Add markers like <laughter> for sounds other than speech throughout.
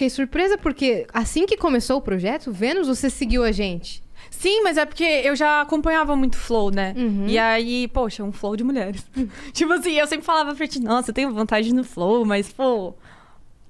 fiquei surpresa porque assim que começou o projeto, Vênus, você seguiu a gente. Sim, mas é porque eu já acompanhava muito flow, né? Uhum. E aí, poxa, um flow de mulheres. <laughs> tipo assim, eu sempre falava pra ti, nossa, eu tenho vontade no flow, mas, pô,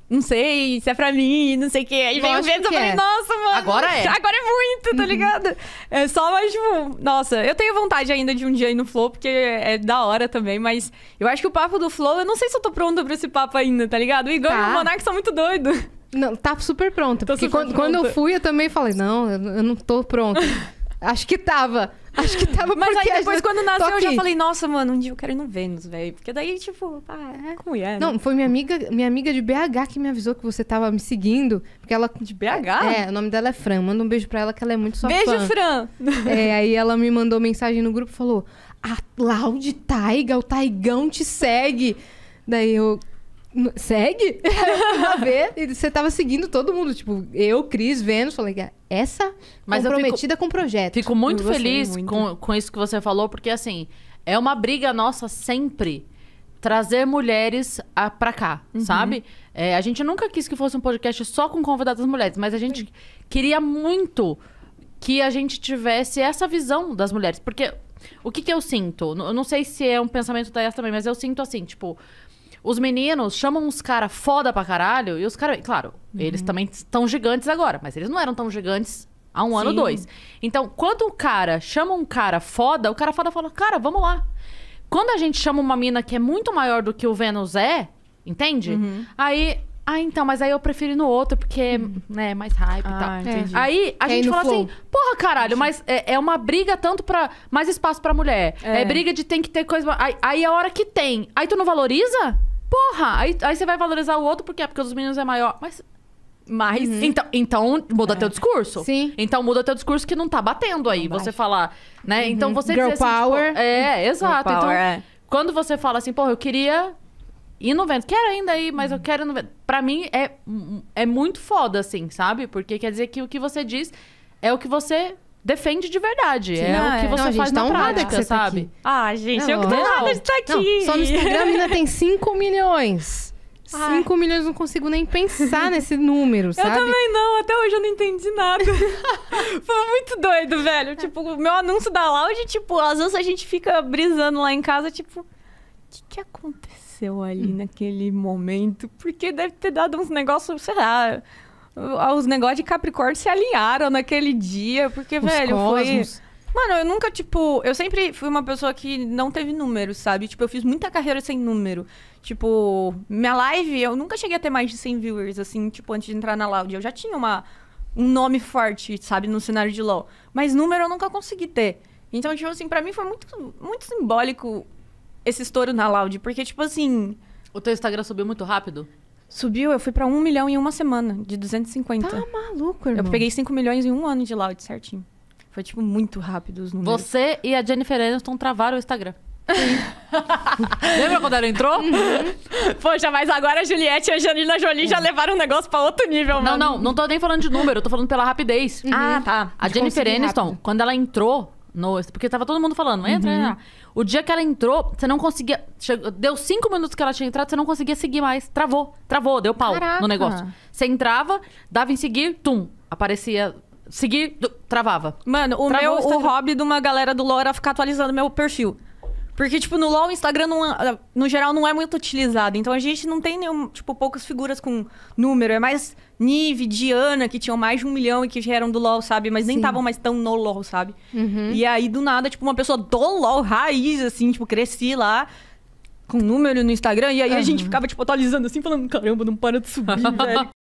não sei se é pra mim, não sei o quê. Aí vem o Vênus, eu falei, é. nossa, mano. Agora é. <laughs> Agora é muito, tá uhum. ligado? É só, mas, tipo, nossa, eu tenho vontade ainda de um dia ir no Flow, porque é da hora também, mas eu acho que o papo do Flow, eu não sei se eu tô pronta pra esse papo ainda, tá ligado? O Igor tá. e o Monark são muito doidos. Não, tá super pronta. Tá porque super quando, pronta. quando, eu fui, eu também falei, não, eu não tô pronta. <laughs> Acho que tava. Acho que tava Mas aí depois, gente... quando nasceu, eu já falei, nossa, mano, um dia eu quero ir no Vênus, velho. Porque daí, tipo, ah, é como é. Né? Não, foi minha amiga, minha amiga de BH que me avisou que você tava me seguindo. Porque ela. De BH? É, o nome dela é Fran. Manda um beijo pra ela que ela é muito sua beijo, fã. Beijo, Fran! É, aí ela me mandou mensagem no grupo e falou: A Laude Taiga, o Taigão te segue. Daí eu, Segue? Uma <laughs> ver e você tava seguindo todo mundo, tipo, eu, Cris, Vênus, falei, essa Mas comprometida fico, com o projeto. Fico muito feliz muito. Com, com isso que você falou, porque assim, é uma briga nossa sempre trazer mulheres a, pra cá, uhum. sabe? É, a gente nunca quis que fosse um podcast só com convidadas mulheres, mas a gente Sim. queria muito que a gente tivesse essa visão das mulheres. Porque o que, que eu sinto? Eu não sei se é um pensamento da também, mas eu sinto assim, tipo, os meninos chamam uns cara foda pra caralho. E os caras, claro, uhum. eles também estão gigantes agora, mas eles não eram tão gigantes há um Sim. ano, dois. Então, quando o cara chama um cara foda, o cara foda fala, cara, vamos lá. Quando a gente chama uma mina que é muito maior do que o Vênus é, entende? Uhum. Aí ah, então, mas aí eu prefiro ir no outro, porque, hum. né, é mais hype ah, e tal. Aí a gente fala assim, flow? assim, porra, caralho, mas é, é, uma briga tanto pra. Mais espaço pra mulher. É, é briga de tem que ter coisa. Aí, aí é a hora que tem. Aí tu não valoriza? Porra! Aí, aí você vai valorizar o outro porque é porque os meninos é maior. Mas. Mas. Uhum. Então, então muda é. teu discurso. Sim. Então muda teu discurso que não tá batendo aí. Não você falar, né? Uhum. Então você Girl dizer power. Assim, tipo, é, exato. Girl então, é. quando você fala assim, porra, eu queria ir no vento. Quero ainda ir, mas eu uhum. quero ir no vento. Pra mim é, é muito foda, assim, sabe? Porque quer dizer que o que você diz é o que você defende de verdade. Sim, é o que é. você não, faz na tá prática, sabe? ah, gente, não, eu que tô honrada de estar tá aqui. só no Instagram ainda tem 5 <laughs> milhões. 5 ah. milhões não consigo nem pensar <laughs> nesse número, sabe? Eu também não, até hoje eu não entendi nada. <laughs> Foi muito doido, velho. Tipo, meu anúncio da Loud, tipo, às vezes a gente fica brisando lá em casa, tipo, o que, que aconteceu ali hum. naquele momento? Porque deve ter dado uns negócios, sei lá, os negócios de Capricórnio se alinharam naquele dia, porque, os velho, cosmos. foi. Mano, eu nunca, tipo. Eu sempre fui uma pessoa que não teve números, sabe? Tipo, eu fiz muita carreira sem número. Tipo, minha live, eu nunca cheguei a ter mais de 100 viewers, assim, tipo, antes de entrar na Loud. Eu já tinha uma, um nome forte, sabe, no cenário de LoL. Mas número eu nunca consegui ter. Então, tipo assim, pra mim foi muito, muito simbólico esse estouro na Loud, porque, tipo assim. O teu Instagram subiu muito rápido? Subiu, eu fui pra 1 milhão em uma semana, de 250. Tá maluco, irmão. Eu peguei 5 milhões em um ano de loud, certinho. Foi, tipo, muito rápido os números. Você e a Jennifer Aniston travaram o Instagram. <laughs> Lembra quando ela entrou? Uhum. Poxa, mas agora a Juliette e a Janina Jolie já uhum. levaram o negócio pra outro nível, mano. Não, não, não tô nem falando de número, eu tô falando pela rapidez. Uhum. Ah, tá. A Jennifer Aniston, rápido. quando ela entrou, no, porque tava todo mundo falando, entra, uhum. entra. O dia que ela entrou, você não conseguia. deu cinco minutos que ela tinha entrado, você não conseguia seguir mais. Travou, travou, deu pau Caraca. no negócio. Você entrava, dava em seguir, tum, aparecia seguir, travava. Mano, o Travou meu o, o hobby de uma galera do LoL era é ficar atualizando meu perfil. Porque, tipo, no LoL o Instagram, não, é, no geral, não é muito utilizado. Então a gente não tem nenhum, tipo, poucas figuras com número. É mais Nive, Diana, que tinham mais de um milhão e que já eram do LoL, sabe? Mas nem estavam mais tão no LoL, sabe? Uhum. E aí, do nada, tipo, uma pessoa do LoL raiz, assim, tipo, cresci lá com número no Instagram. E aí uhum. a gente uhum. ficava, tipo, atualizando assim, falando, caramba, não para de subir, <laughs> velho.